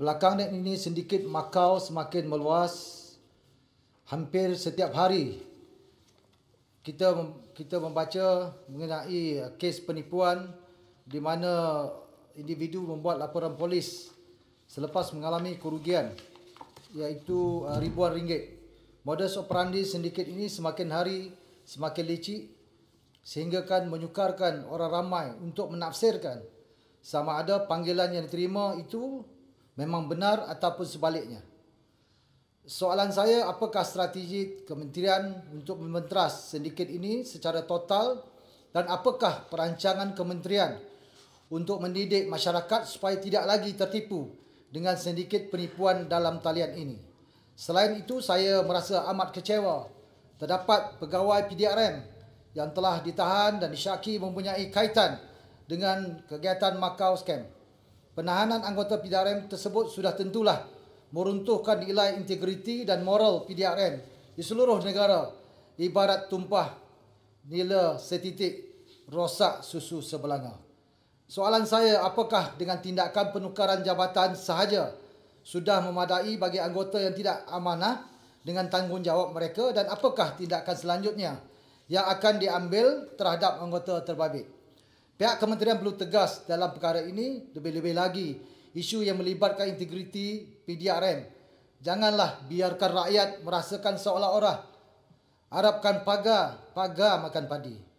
Belakang ini sedikit makau semakin meluas hampir setiap hari kita kita membaca mengenai eh, kes penipuan di mana individu membuat laporan polis selepas mengalami kerugian iaitu eh, ribuan ringgit. Modus operandi sedikit ini semakin hari semakin licik sehingga kan menyukarkan orang ramai untuk menafsirkan sama ada panggilan yang diterima itu memang benar ataupun sebaliknya. Soalan saya, apakah strategi kementerian untuk membenteras sindiket ini secara total dan apakah perancangan kementerian untuk mendidik masyarakat supaya tidak lagi tertipu dengan sindiket penipuan dalam talian ini? Selain itu, saya merasa amat kecewa terdapat pegawai PDRM yang telah ditahan dan disyaki mempunyai kaitan dengan kegiatan Macau Scam. Penahanan anggota PDRM tersebut sudah tentulah meruntuhkan nilai integriti dan moral PDRM di seluruh negara ibarat tumpah nila setitik rosak susu sebelanga. Soalan saya apakah dengan tindakan penukaran jabatan sahaja sudah memadai bagi anggota yang tidak amanah dengan tanggungjawab mereka dan apakah tindakan selanjutnya yang akan diambil terhadap anggota terbabit? Pihak kementerian perlu tegas dalam perkara ini lebih-lebih lagi isu yang melibatkan integriti PDRM. Janganlah biarkan rakyat merasakan seolah-olah harapkan pagar, pagar makan padi.